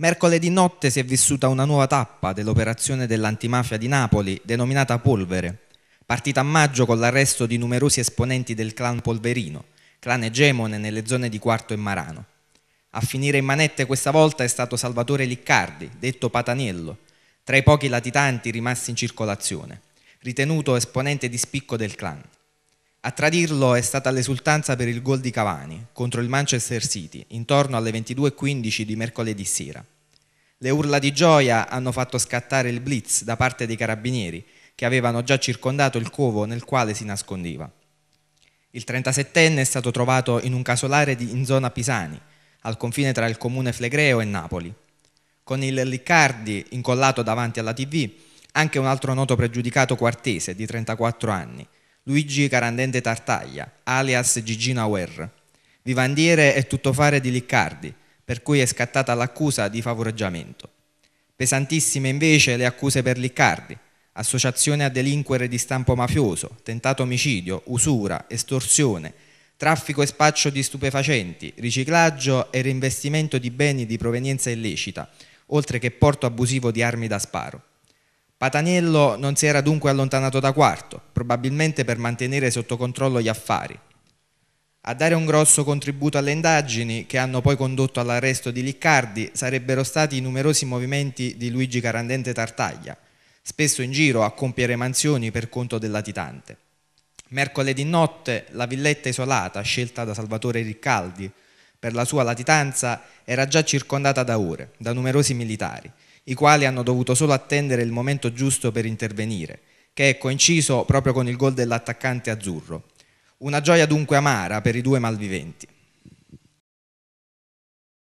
Mercoledì notte si è vissuta una nuova tappa dell'operazione dell'antimafia di Napoli, denominata Polvere, partita a maggio con l'arresto di numerosi esponenti del clan Polverino, clan egemone nelle zone di Quarto e Marano. A finire in manette questa volta è stato Salvatore Liccardi, detto Pataniello, tra i pochi latitanti rimasti in circolazione, ritenuto esponente di spicco del clan. A tradirlo è stata l'esultanza per il gol di Cavani contro il Manchester City intorno alle 22.15 di mercoledì sera. Le urla di gioia hanno fatto scattare il blitz da parte dei carabinieri che avevano già circondato il covo nel quale si nascondeva. Il 37enne è stato trovato in un casolare in zona Pisani, al confine tra il comune Flegreo e Napoli. Con il Liccardi incollato davanti alla TV, anche un altro noto pregiudicato quartese di 34 anni, Luigi Carandente Tartaglia, alias Gigina Werr, vivandiere e tuttofare di Liccardi, per cui è scattata l'accusa di favoreggiamento. Pesantissime invece le accuse per Liccardi, associazione a delinquere di stampo mafioso, tentato omicidio, usura, estorsione, traffico e spaccio di stupefacenti, riciclaggio e reinvestimento di beni di provenienza illecita, oltre che porto abusivo di armi da sparo. Pataniello non si era dunque allontanato da quarto, probabilmente per mantenere sotto controllo gli affari. A dare un grosso contributo alle indagini, che hanno poi condotto all'arresto di Liccardi, sarebbero stati i numerosi movimenti di Luigi Carandente Tartaglia, spesso in giro a compiere mansioni per conto del latitante. Mercoledì notte la villetta isolata, scelta da Salvatore Riccaldi per la sua latitanza, era già circondata da ore, da numerosi militari, i quali hanno dovuto solo attendere il momento giusto per intervenire, che è coinciso proprio con il gol dell'attaccante azzurro. Una gioia dunque amara per i due malviventi.